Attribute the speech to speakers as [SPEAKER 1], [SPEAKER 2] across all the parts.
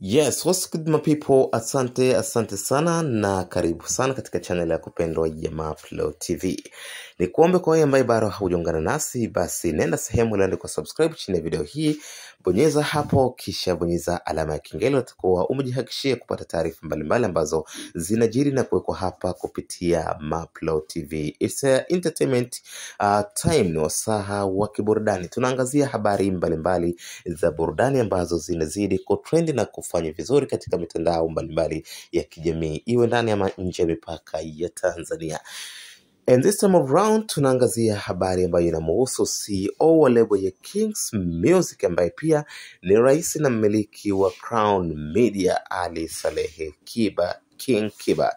[SPEAKER 1] Yes, what's good my people? Asante, asante sana na karibu sana katika channel ya kupendwa Jamaa Flow TV. Ni kuombe kwa wewe ambaye bado haujaungana nasi, basi nenda sehemu iliyoandikwa subscribe chini ya video hii, bonyeza hapo, kisha bonyeza alama ya kengele, utakuwa umejihakishia kupata taarifa mbalimbali ambazo zinajiri na kuwekwa hapa kupitia Maplo TV. It's a entertainment uh, time, ni wasaha wa kiburudani. Tunaangazia habari mbalimbali mbali za burudani ambazo zinazidi kutrend na kufanya vizuri katika mitandao mbalimbali ya kijamii iwe ndani ama nje ya mipaka ya Tanzania. And this time around tunaangazia habari ambayo inamhusu CEO wa lebo ya Kings Music ambaye pia ni rais na mmiliki wa Crown Media Ali Salehe Kiba King Kiba.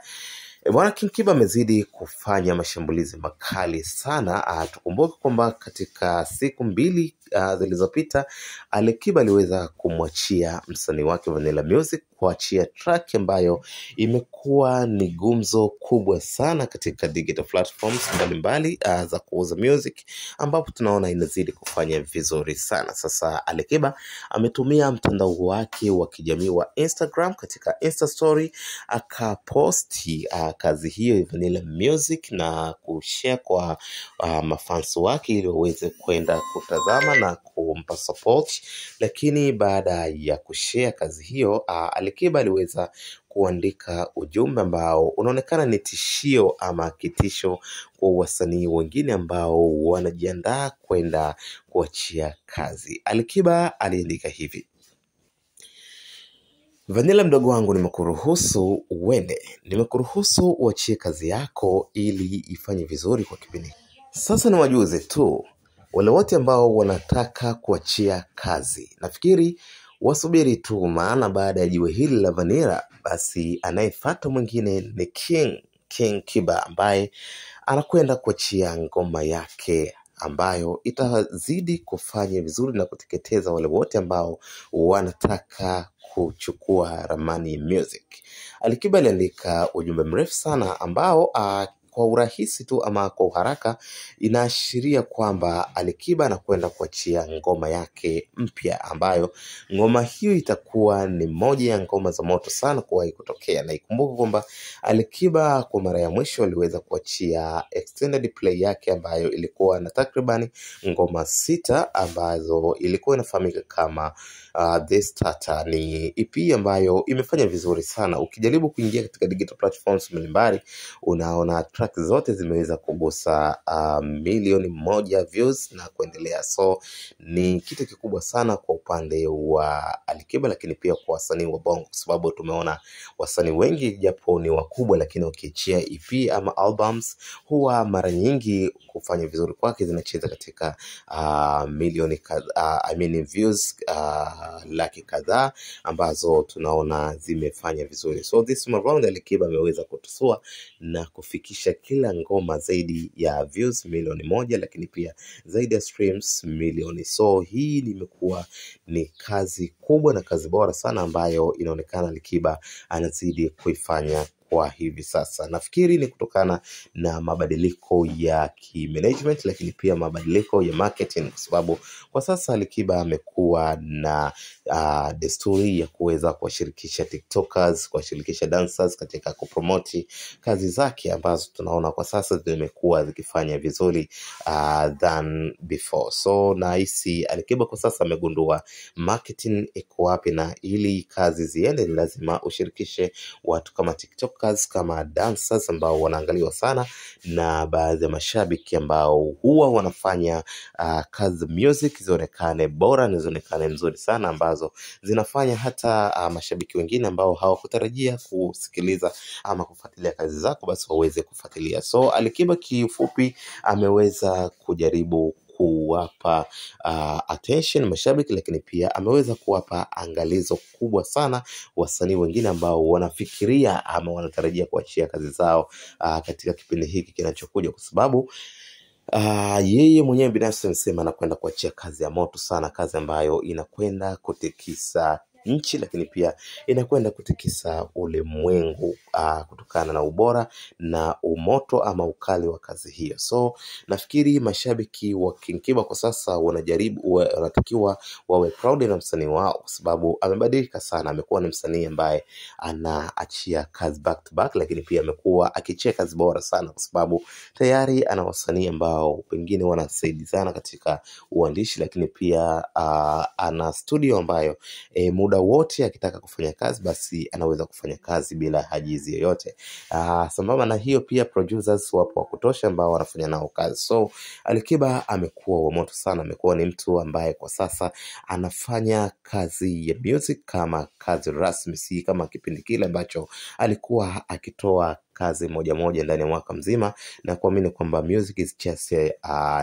[SPEAKER 1] Bwana King Kiba amezidi kufanya mashambulizi makali sana. Tukumbuke kwamba katika siku mbili uh, zilizopita Alikiba aliweza kumwachia msanii wake Vanilla Music kuachia track ambayo imekuwa ni gumzo kubwa sana katika digital platforms mbalimbali uh, za kuuza music, ambapo tunaona inazidi kufanya vizuri sana. Sasa Alikiba ametumia mtandao wake wa kijamii wa Instagram katika Insta story akaposti uh, kazi hiyo Vanilla Music na kushare kwa uh, mafansi wake ili waweze kwenda kutazama na kumpa support, lakini baada ya kushare kazi hiyo, Alikiba aliweza kuandika ujumbe ambao unaonekana ni tishio ama kitisho kwa wasanii wengine ambao wanajiandaa kwenda kuachia kazi. Alikiba aliandika hivi: Vanilla mdogo wangu, nimekuruhusu uende, nimekuruhusu uachie kazi yako ili ifanye vizuri kwa kipindi. Sasa ni wajuze tu wale wote ambao wanataka kuachia kazi, nafikiri wasubiri tu, maana baada ya jiwe hili la vanira basi anayefata mwingine ni King King Kiba ambaye anakwenda kuachia ngoma yake ambayo itazidi kufanya vizuri na kuteketeza wale wote ambao wanataka kuchukua ramani music. Alikiba aliandika ujumbe mrefu sana ambao ah, kwa urahisi tu ama kwa uharaka inaashiria kwamba Alikiba anakwenda kuachia ngoma yake mpya, ambayo ngoma hiyo itakuwa ni moja ya ngoma za moto sana kuwahi kutokea, na ikumbuke kwamba Alikiba kwa mara ya mwisho aliweza kuachia extended play yake ambayo ilikuwa na takribani ngoma sita ambazo ilikuwa inafahamika kama uh, ah, The Starter ni EP ambayo imefanya vizuri sana. Ukijaribu kuingia katika digital platforms mbalimbali, unaona track zote zimeweza kugusa uh, milioni moja views na kuendelea, so ni kitu kikubwa sana kwa upande wa Alikiba, lakini pia kwa wasanii wa Bongo, kwa sababu tumeona wasanii wengi japo ni wakubwa, lakini wakiachia EP ama albums huwa mara nyingi kufanya vizuri kwake zinacheza katika uh, milioni uh, I mean views uh, laki kadhaa ambazo tunaona zimefanya vizuri. So this time Alikiba ameweza kutusua na kufikisha kila ngoma zaidi ya views milioni moja, lakini pia zaidi ya streams milioni. So hii limekuwa ni kazi kubwa na kazi bora sana ambayo inaonekana Alikiba anazidi kuifanya kwa hivi sasa. Nafikiri ni kutokana na mabadiliko ya kimanagement, lakini pia mabadiliko ya marketing, kwa sababu kwa sasa Alikiba amekuwa na uh, desturi ya kuweza kuwashirikisha TikTokers, kuwashirikisha dancers katika kupromoti kazi zake ambazo tunaona kwa sasa zimekuwa zikifanya vizuri uh, than before. So nahisi Alikiba kwa sasa amegundua marketing iko wapi, na ili kazi ziende ni lazima ushirikishe watu kama TikTok workers kama dancers ambao wanaangaliwa sana na baadhi ya mashabiki ambao huwa wanafanya uh, kazi music zionekane bora na zionekane mzuri sana ambazo zinafanya hata uh, mashabiki wengine ambao hawakutarajia kusikiliza ama kufuatilia kazi zako basi waweze kufuatilia so Alikiba kifupi ameweza kujaribu kuwapa uh, ah, attention mashabiki, lakini pia ameweza kuwapa angalizo kubwa sana wasanii wengine ambao wanafikiria ama wanatarajia kuachia kazi zao uh, katika kipindi hiki kinachokuja kwa sababu Uh, yeye mwenyewe binafsi amesema anakwenda kuachia kazi ya moto sana, kazi ambayo inakwenda kutikisa nchi, lakini pia inakwenda kutikisa ulimwengu uh, kutokana na ubora na umoto ama ukali wa kazi hiyo. So nafikiri mashabiki wa Kinkiba kwa sasa wanajaribu wanatakiwa wawe proud na msanii wao, kwa sababu amebadilika sana. Amekuwa ni msanii ambaye anaachia kazi back to back, lakini pia amekuwa akichia kazi bora sana, kwa sababu tayari ana wasanii ambao pengine wanasaidizana katika uandishi, lakini pia uh, ana studio ambayo e, muda wote akitaka kufanya kazi basi anaweza kufanya kazi bila haji msaidizi yoyote. Uh, sambamba na hiyo pia producers wapo wa kutosha ambao wanafanya nao kazi. So Alikiba amekuwa wa moto sana, amekuwa ni mtu ambaye kwa sasa anafanya kazi ya music kama kazi rasmi, si kama kipindi kile ambacho alikuwa akitoa kazi moja moja ndani ya mwaka mzima na kuamini kwamba music is just a,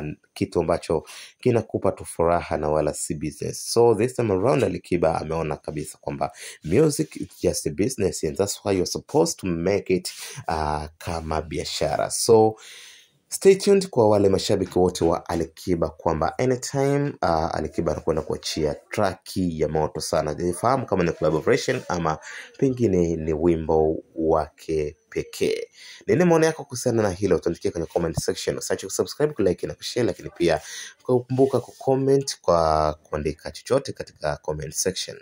[SPEAKER 1] uh, kitu ambacho kinakupa tu furaha na wala si business. So this time around Alikiba ameona kabisa kwamba music is just a business and that's why you're supposed to make it uh, kama biashara so Stay tuned kwa wale mashabiki wote wa Alikiba kwamba anytime uh, Alikiba anakwenda kuachia traki ya moto sana. Sifahamu kama ni collaboration ama pengine ni wimbo wake pekee. Nini maoni yako kuhusiana na hilo? Tuandikie kwenye comment section. Usiache kusubscribe, kulike na kushare, lakini pia kumbuka kucomment kwa kuandika chochote katika comment section.